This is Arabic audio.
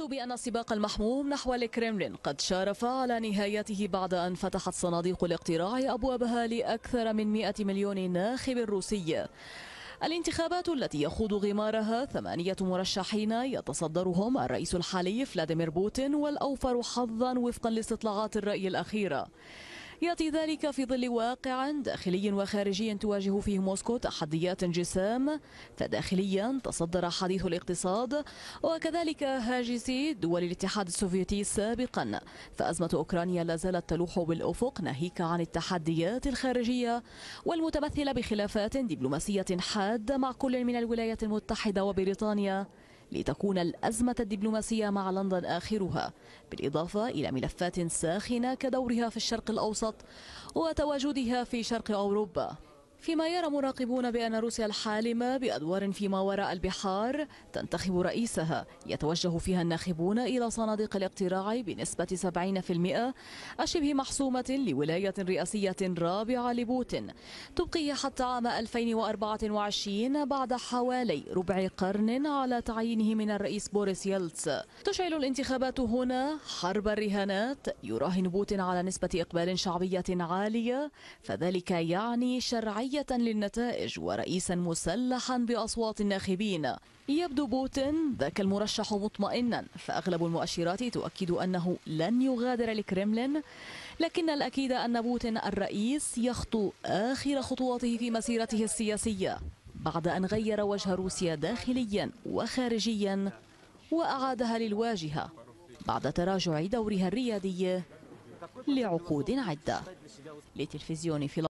يبدو بأن السباق المحموم نحو الكرملين قد شارف على نهايته بعد أن فتحت صناديق الاقتراع أبوابها لأكثر من 100 مليون ناخب روسي الانتخابات التي يخوض غمارها ثمانية مرشحين يتصدرهم الرئيس الحالي فلاديمير بوتين والأوفر حظا وفقا لاستطلاعات الرأي الأخيرة يأتي ذلك في ظل واقع داخلي وخارجي تواجه فيه موسكو تحديات جسام فداخليا تصدر حديث الاقتصاد وكذلك هاجس دول الاتحاد السوفيتي سابقا فأزمة أوكرانيا لا زالت تلوح بالأفق ناهيك عن التحديات الخارجية والمتمثلة بخلافات دبلوماسية حادة مع كل من الولايات المتحدة وبريطانيا لتكون الأزمة الدبلوماسية مع لندن آخرها بالإضافة إلى ملفات ساخنة كدورها في الشرق الأوسط وتواجدها في شرق أوروبا فيما يرى مراقبون بأن روسيا الحالمة بأدوار فيما وراء البحار تنتخب رئيسها يتوجه فيها الناخبون إلى صناديق الاقتراع بنسبة 70% الشبه محسومة لولاية رئاسية رابعة لبوتين تبقيه حتى عام 2024 بعد حوالي ربع قرن على تعيينه من الرئيس بوريس يلتس تشعل الانتخابات هنا حرب الرهانات يراهن بوتين على نسبة إقبال شعبية عالية فذلك يعني شرعية داعية للنتائج ورئيسا مسلحا بأصوات الناخبين يبدو بوتين ذاك المرشح مطمئنا فأغلب المؤشرات تؤكد أنه لن يغادر الكرملين لكن الأكيد أن بوتين الرئيس يخطو آخر خطواته في مسيرته السياسية بعد أن غير وجه روسيا داخليا وخارجيا وأعادها للواجهة بعد تراجع دورها الريادي لعقود عدة لتلفزيون فيلا